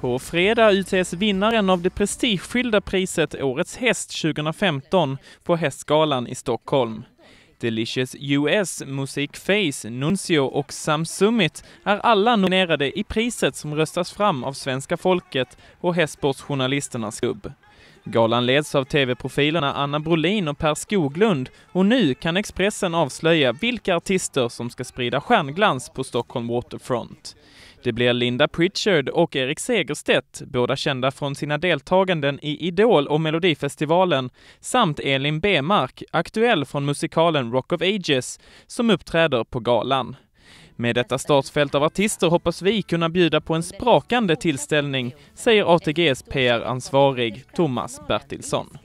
På fredag utses vinnaren av det prestigefyllda priset Årets häst 2015 på Hästgalan i Stockholm. Delicious US, Musik Face, Nuncio och Sam Summit är alla nominerade i priset som röstas fram av svenska folket och hästsportsjournalisternas klubb. Galan leds av tv-profilerna Anna Brolin och Per Skoglund och nu kan Expressen avslöja vilka artister som ska sprida stjärnglans på Stockholm Waterfront. Det blir Linda Pritchard och Erik Segerstedt, båda kända från sina deltaganden i Idol och Melodifestivalen, samt Elin Bemark, aktuell från musikalen Rock of Ages, som uppträder på galan. Med detta startfält av artister hoppas vi kunna bjuda på en sprakande tillställning, säger ATGs PR-ansvarig Thomas Bertilsson.